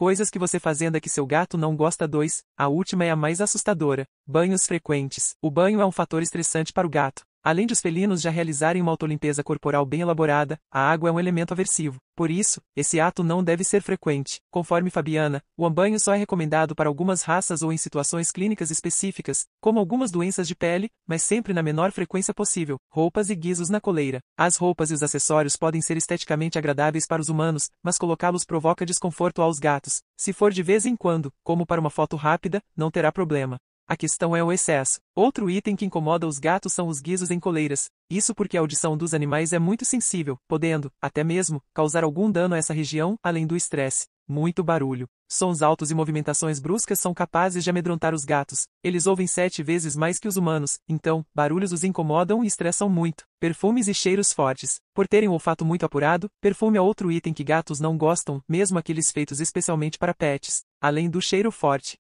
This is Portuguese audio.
Coisas que você fazenda é que seu gato não gosta 2. A última é a mais assustadora. Banhos frequentes. O banho é um fator estressante para o gato. Além dos felinos já realizarem uma autolimpeza corporal bem elaborada, a água é um elemento aversivo. Por isso, esse ato não deve ser frequente. Conforme Fabiana, o banho só é recomendado para algumas raças ou em situações clínicas específicas, como algumas doenças de pele, mas sempre na menor frequência possível. Roupas e guizos na coleira. As roupas e os acessórios podem ser esteticamente agradáveis para os humanos, mas colocá-los provoca desconforto aos gatos. Se for de vez em quando, como para uma foto rápida, não terá problema. A questão é o excesso. Outro item que incomoda os gatos são os guizos em coleiras, isso porque a audição dos animais é muito sensível, podendo, até mesmo, causar algum dano a essa região, além do estresse. Muito barulho. Sons altos e movimentações bruscas são capazes de amedrontar os gatos. Eles ouvem sete vezes mais que os humanos, então, barulhos os incomodam e estressam muito. Perfumes e cheiros fortes. Por terem um olfato muito apurado, perfume é outro item que gatos não gostam, mesmo aqueles feitos especialmente para pets, além do cheiro forte.